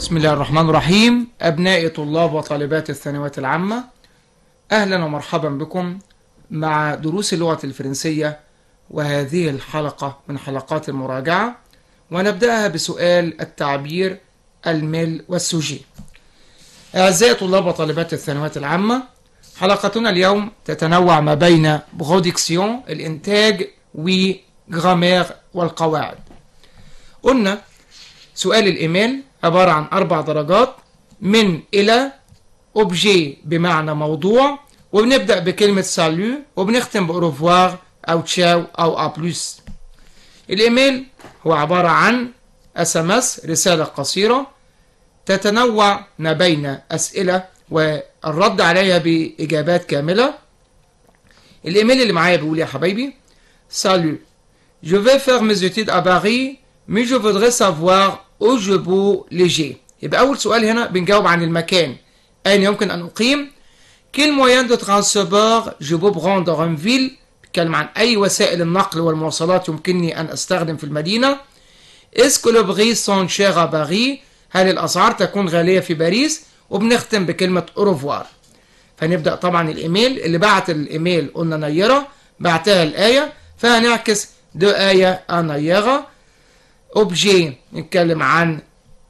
بسم الله الرحمن الرحيم أبنائي طلاب وطالبات الثانوات العامة أهلا ومرحبا بكم مع دروس اللغة الفرنسية وهذه الحلقة من حلقات المراجعة ونبدأها بسؤال التعبير الميل والسوجي أعزائي طلاب وطالبات الثانوات العامة حلقتنا اليوم تتنوع ما بين بروديكسيون الإنتاج وجرامير والقواعد قلنا سؤال الإيميل عبارة عن أربع درجات من إلى أوبجي بمعنى موضوع وبنبدأ بكلمة سالو وبنختم بأوروفوار أو تشاو أو أبلوس الإيميل هو عبارة عن اس ام اس رسالة قصيرة تتنوع ما بين أسئلة والرد عليها بإجابات كاملة الإيميل اللي معايا بيقول إيه يا حبايبي سالو Je vais faire mes études à Paris, mais je voudrais savoir اوجبو لجي يبقى أول سؤال هنا بنجاوب عن المكان أين يمكن أن أقيم كل moyen de transport je peux prendre en ville بيتكلم عن أي وسائل النقل والمواصلات يمكنني أن أستخدم في المدينة اسكو لو بغي سون شير باري هل الأسعار تكون غالية في باريس وبنختم بكلمة أوروفوار فنبدأ طبعا الإيميل اللي بعت الإيميل قلنا نيرة بعتها الآية فهنعكس دو آية أنيرة اوبجي نتكلم عن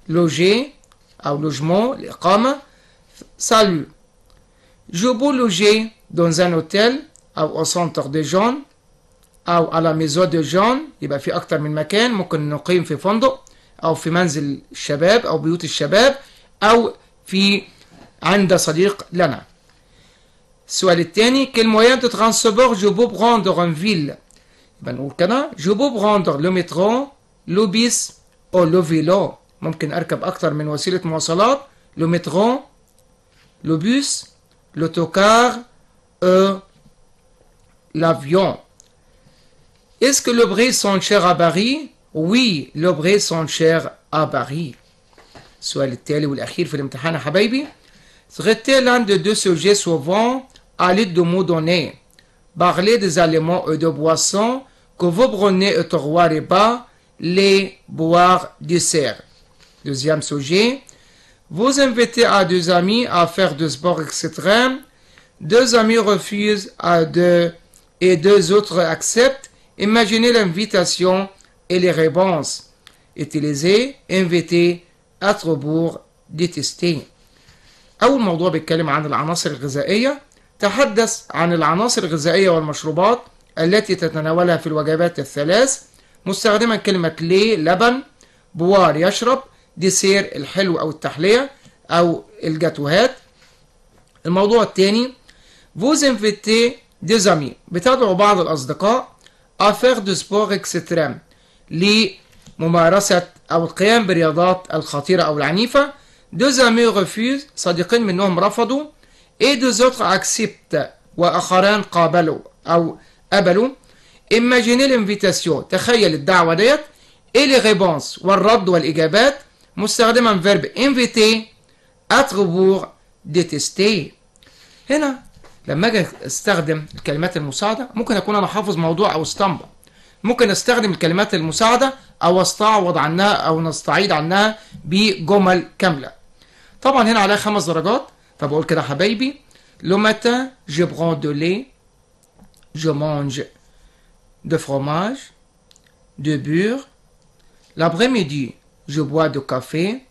لوجي او لوجمون الاقامه سالو جو بو لوجي دون ان اوتيل او او سونتر دي جون او على ميزو دي جون يبقى في اكتر من مكان ممكن نقيم في فندق او في منزل الشباب او بيوت الشباب او في عند صديق لنا السؤال الثاني كل مويان دو ترانسبور جو بو بروندر ان فيل يبقى نقول كده جو بو بروندر لو مترو لوبيس أو لو فيلو ممكن أركب أكثر من de مواصلات Le métro. Le bus. l'autocar, ou l'avion. Est-ce que le bris sont cher à Paris Oui, le bris sont cher à Paris. Soit le التالي ou في الامتحان يا حبايبي. Traiter l'un de deux sujets souvent à l'aide de mots donnés. Parler des aliments et de boissons que vous prenez au terroir bas les boire du cerf. Deuxième sujet, vous invitez à deux amis à faire du sport extrême. Deux amis refusent à deux et deux autres acceptent. Imaginez l'invitation et les réponses. Utilisez, inviter, être bourre, détester. أول موضوع بيتكلم عن العناصر الغذائية تحدث عن العناصر الغذائية والمشروبات التي تتناولها في الوجبات الثلاث مستخدما كلمة لي لبن بوار يشرب ديسير الحلو أو التحلية أو الجاتوهات الموضوع الثاني vous invitez دي amis بتدعو بعض الأصدقاء أفير دو سبور sport extrême لممارسة أو القيام برياضات الخطيرة أو العنيفة deux amis refusent صديقين منهم رفضوا et deux autres اكسبت وآخران قابلوا أو قبلوا ايماجيني الانفيتاسيون تخيل الدعوة ديت. Et لي réponses والرد والإجابات مستخدما فيرب انفيتي اتربور ديتيستي هنا لما اجي استخدم الكلمات المساعده ممكن اكون انا حافظ موضوع او اسطمبه ممكن استخدم الكلمات المساعده او استعوض عنها او نستعيد عنها بجمل كامله طبعا هنا عليها خمس درجات فبقول كده حبايبي لو ماتان جو برون دو لي جو مانج de fromage, de beurre. L'après-midi, je bois du café.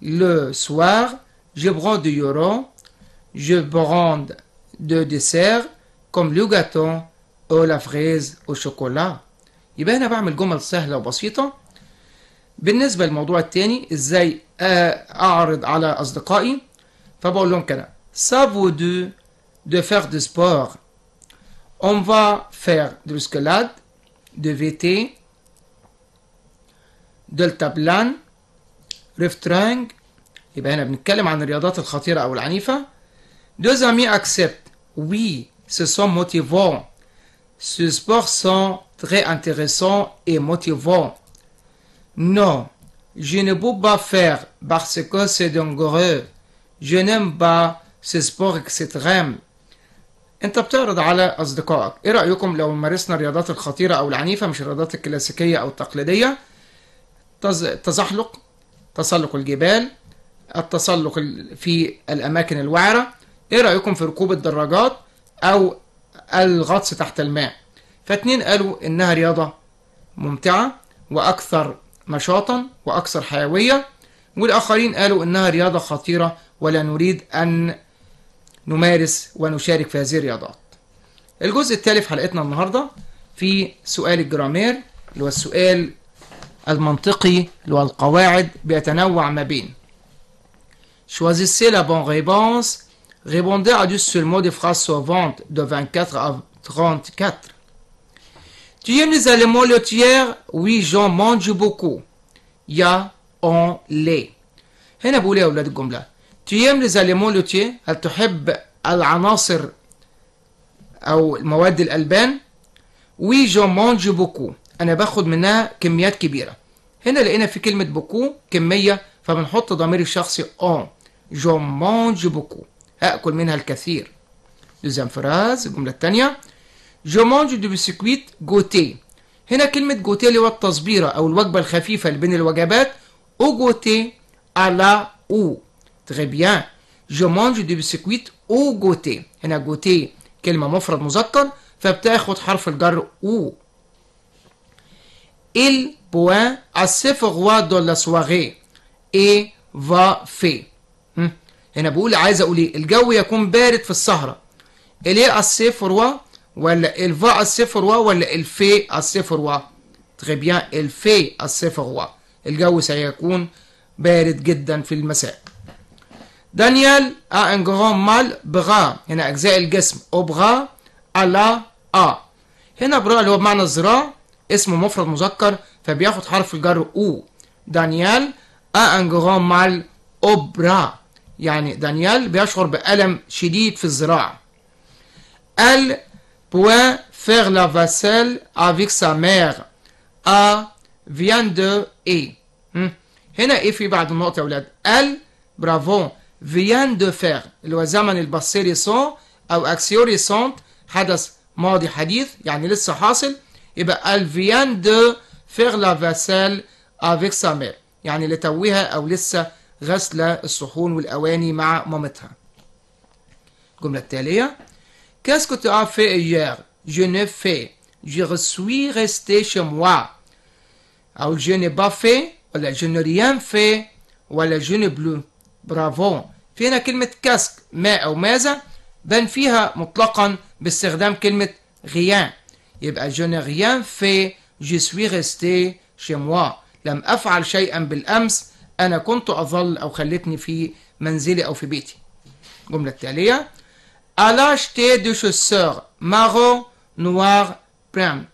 Le soir, je prends du yoro. Je brande de desserts comme le gâteau ou أو لافريز au chocolat. يبقى eh هنا بعمل جمل سهلة وبسيطة بالنسبة للموضوع التاني ازاي اعرض على اصدقائي فبقول لهم كده Ça vaut de faire du sport on va faire de l'escalade, de VT, delta بلان ريف Deux amis acceptent. Oui, ce sont motivants. Ce sport sont très intéressant et motivant. Non, je ne peux pas faire parce que c'est dangereux. Je n'aime pas ce sport extrême. انت بتعرض على اصدقائك ايه رايكم لو مارسنا الرياضات الخطيره او العنيفه مش الرياضات الكلاسيكيه او التقليديه التزحلق تسلق الجبال التسلق في الاماكن الوعره ايه رايكم في ركوب الدراجات او الغطس تحت الماء فاتنين قالوا انها رياضه ممتعه واكثر نشاطا واكثر حيويه والاخرين قالوا انها رياضه خطيره ولا نريد ان نمارس ونشارك في هذه الرياضات الجزء في حلقتنا النهاردة في سؤال الجرامير اللي هو السؤال المنطقي اللي هو القواعد بيتنوع ما بين Choisissez la bonne réponse. Répondez à 10 seulement des phrases suivantes de 24 à 34. Tu aimes les aliments laitiers? Oui, j'en mange beaucoup. Ya, يا اون لي هنا بقول يا اولاد الجمله تيام لزاليمون لوتيه هل تحب العناصر أو مواد الألبان وي جو مانجو بوكو أنا باخد منها كميات كبيرة هنا لقينا في كلمة بوكو كمية فبنحط ضمير الشخصي أون جو مانجو بوكو هاكل منها الكثير دوزيام فراز الجملة الثانية جو مانجو دو بسكويت جوتي هنا كلمة جوتي اللي هو التصبيرة أو الوجبة الخفيفة اللي بين الوجبات أو جوتي على أو Très bien. Je mange du biscuit أو goûter. هنا جوتيه كلمة مفرد مذكر فبتاخد حرف الجر أو Il boit assez froid dans la soirée et va faire هنا بقول عايز اقول ايه الجو يكون بارد في السهره اليه الصفر و ولا الفا الصفر و ولا الفي الصفر و تري بيان الفي الصفر و الجو سيكون بارد جدا في المساء دانيال a un grand mâle بغى هنا أجزاء الجسم أبغى على أ هنا برا اللي هو بمعنى الذراع اسم مفرد مذكر فبياخد حرف الجر أو دانيال a un grand mal أوبرا يعني دانيال بيشعر بألم شديد في الذراع ال peut faire la vaisselle avec sa mère A vient de E هنا إيه في بعد النقطة يا أولاد ال برافو vient de faire اللي هو زمن الباست ريسون أو أكسيو ريسونت حدث ماضي حديث يعني لسه حاصل يبقى elle vient de faire la vaisselle avec sa mère يعني لتوها أو لسه غسلة الصحون والأواني مع مامتها الجملة التالية Qu'est-ce que tu as fait hier Je ne fais Je suis resté chez moi أو je n'ai pas fait ولا je n'ai rien fait ولا je ne bleu برافو في هنا كلمة كاسك ما أو ماذا بن فيها مطلقا باستخدام كلمة غيان يبقى جون غيان في جي سوي غيستي شي موا لم أفعل شيئا بالأمس أنا كنت أظل أو خلتني في منزلي أو في بيتي الجملة التالية ألا شتي دو شوسور مارو نوار بران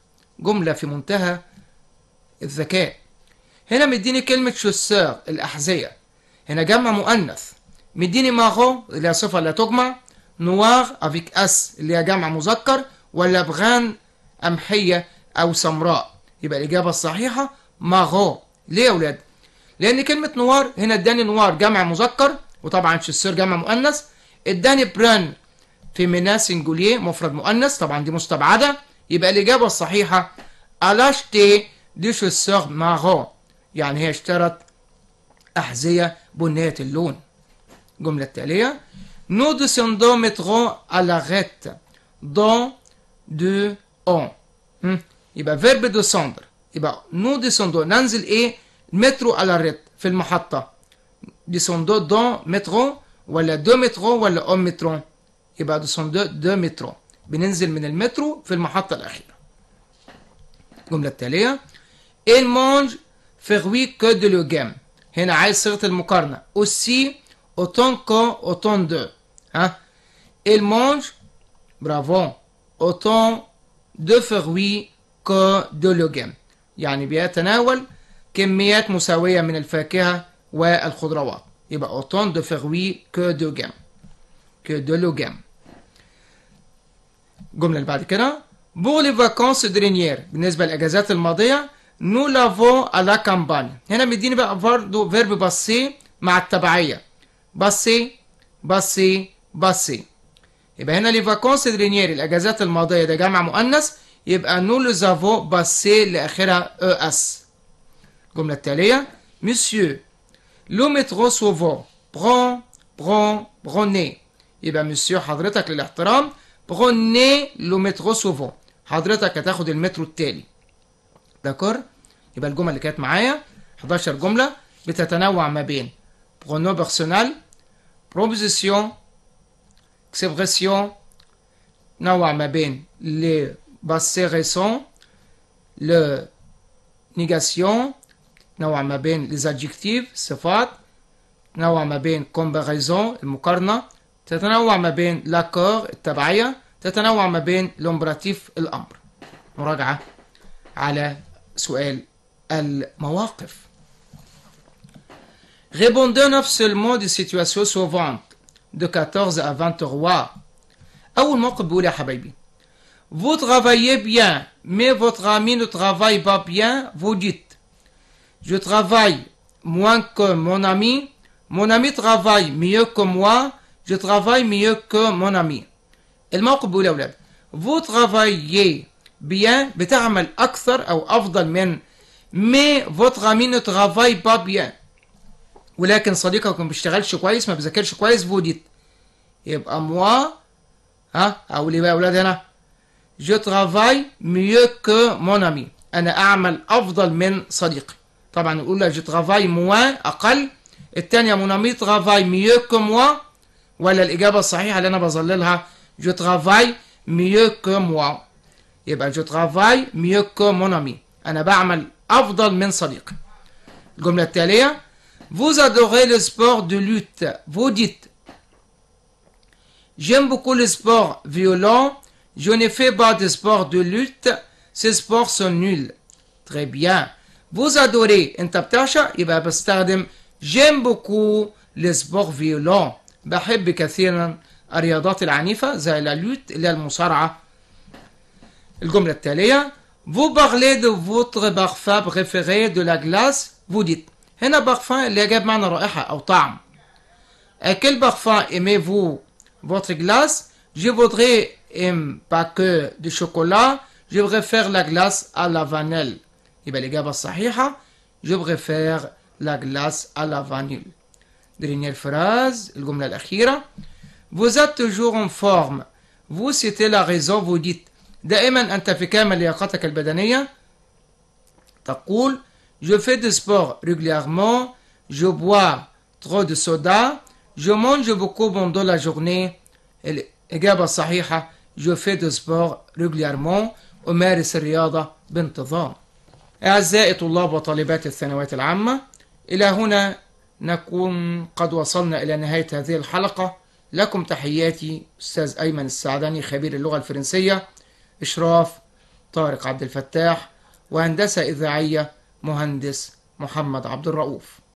جملة في منتهى الذكاء هنا مديني كلمة شوسور الأحذية هنا جمع مؤنث مديني ماغو اللي هي صفة لا تجمع نوار افيك اس اللي هي جمع مذكر ولا بغان قمحية أو سمراء يبقى الإجابة الصحيحة ماغو ليه يا أولاد؟ لأن كلمة نوار هنا اداني نوار جمع مذكر وطبعا شسير جمع مؤنث اداني بران في فيمينا سنجوليه مفرد مؤنث طبعا دي مستبعدة يبقى الإجابة الصحيحة ألاشتي دي شسير ماغو يعني هي اشترت أحذية bonnet jaune. Comme la télé, nous descendons, mettrons à l'arête dans deux on. Iba Et verbe descendre. Et bien, nous descendons, nanzil et mettre à l'arête, fait le Descendons dans métro, voilà deux métros, voilà un métro. Et bien, descendons deux métros. بننزل من المترو في المحطة الأخيرة. الجملة التالية: Il mange fruit que de légumes. هنا عايز صيغه المقارنه اوسي اوتون كو اوتون دو ها إل مونج برافو اوتون دو فروي كو دو لوجيم يعني بيتناول كميات مساويه من الفاكهه والخضروات يبقى اوتون دو فروي كو دو جيم كو دو لوجيم الجمله اللي بعد كده بور لي فاكونس درينيير بالنسبه للاجازات الماضيه نو لافو ا لا كامباني هنا مديني بقى برضه فيرب باسي مع التبعيه باسي باسي باسي يبقى هنا لي فاكونس درينيير الاجازات الماضيه ده جمع مؤنث يبقى نو les avons باسي لاخرها او اس الجمله التاليه مسيو لو مترو سوفو برون برون بروني يبقى مسيو حضرتك للاحترام بروني لو مترو سوفو حضرتك هتاخد المترو التالي داكور يبقى الجمل اللي كانت معايا 11 جملة بتتنوع ما بين برونو بيرسونال بروبوزيسيون اكسبرسيون تنوع ما بين لي باسي ريسون لو نيجاسيون تنوع ما بين لي زادجكتيف صفات تنوع ما بين كومباريزون المقارنة تتنوع ما بين لاكور التبعية تتنوع ما بين لومبراتيف الأمر مراجعة على سؤال المواقف Répondons seulement des situations suivantes de 14 à 23 أول موقف Vous travaillez bien mais votre ami ne travaille pas bien vous dites Je travaille moins que mon ami mon ami travaille mieux que moi je travaille mieux que mon ami elle بيقول يا Vous travaillez بيان بتعمل أكثر أو أفضل من مي votre ami ترافاي با بيان ولكن صديقك ما بيشتغلش كويس ما بيذاكرش كويس فوديت يبقى موا ها أقول إيه بقى يا أولاد هنا جو ترافاي ميو que مون امي أنا أعمل أفضل من صديقي طبعا الأولى جو ترافاي موا أقل الثانية مون امي ترافاي ميو كو موا ولا الإجابة الصحيحة اللي أنا بظللها جو ترافاي ميو كو موا eh ben, je travaille mieux que mon ami. Vous adorez le sport de lutte. Vous dites, j'aime beaucoup le sport violent. Je ne fais pas de sport de lutte. Ces sports sont nuls. Très bien. Vous adorez, eh ben, j'aime beaucoup le sport violent. بحب كثيرا الرياضات العنيفة زي la lutte et vous parlez de votre parfum préféré de la glace, vous dites parfum quel parfum aimez-vous votre glace Je voudrais un paquet de chocolat. Je préfère la glace à la vanille. Eh hein? Je préfère la glace à la vanille. Dernière phrase, Vous êtes toujours en forme. Vous citez la raison, vous dites دائما أنت في كامل لياقتك البدنية تقول Je fais du sport régulièrement, je bois trop de soda, je mange beaucoup pendant la journée. الإجابة الصحيحة Je fais du sport régulièrement, أمارس الرياضة بانتظام. أعزائي طلاب وطالبات الثانوية العامة، إلى هنا نكون قد وصلنا إلى نهاية هذه الحلقة. لكم تحياتي أستاذ أيمن السعداني خبير اللغة الفرنسية إشراف طارق عبد الفتاح وهندسة إذاعية مهندس محمد عبد الرؤوف